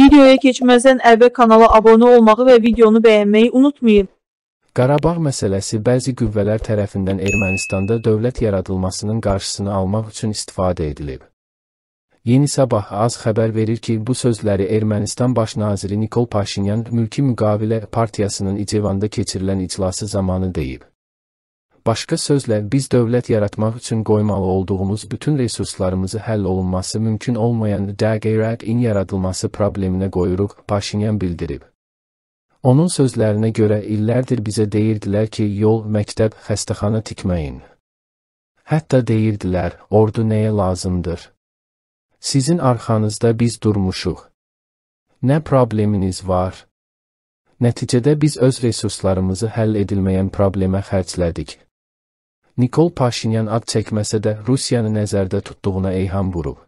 Videoya keçməzdən əvvəl kanala abunə olmağı və videonu bəyənməyi unutmayın. Qarabağ məsələsi bəzi qüvvələr tərəfindən Ermənistanda dövlət yaradılmasının qarşısını almaq üçün istifadə edilib. Yeni Sabah az xəbər verir ki, bu sözləri Ermənistan baş naziri Nikol Paşinyan Mülki Müqavilə Partiyasının İcevanda keçirilən iclası zamanı deyib. Başqa sözlə, biz dövlət yaratmaq üçün qoymalı olduğumuz bütün resurslarımızı həll olunması mümkün olmayan DAG-Iraq-in yaradılması probleminə qoyuruq, Paşinyan bildirib. Onun sözlərinə görə illərdir bizə deyirdilər ki, yol, məktəb, xəstəxana tikməyin. Hətta deyirdilər, ordu nəyə lazımdır? Sizin arxanızda biz durmuşuq. Nə probleminiz var? Nəticədə biz öz resurslarımızı həll edilməyən problemə xərclədik. Nikol Paşinyan ad çəkməsə də Rusiyanı nəzərdə tutduğuna eyham vurub.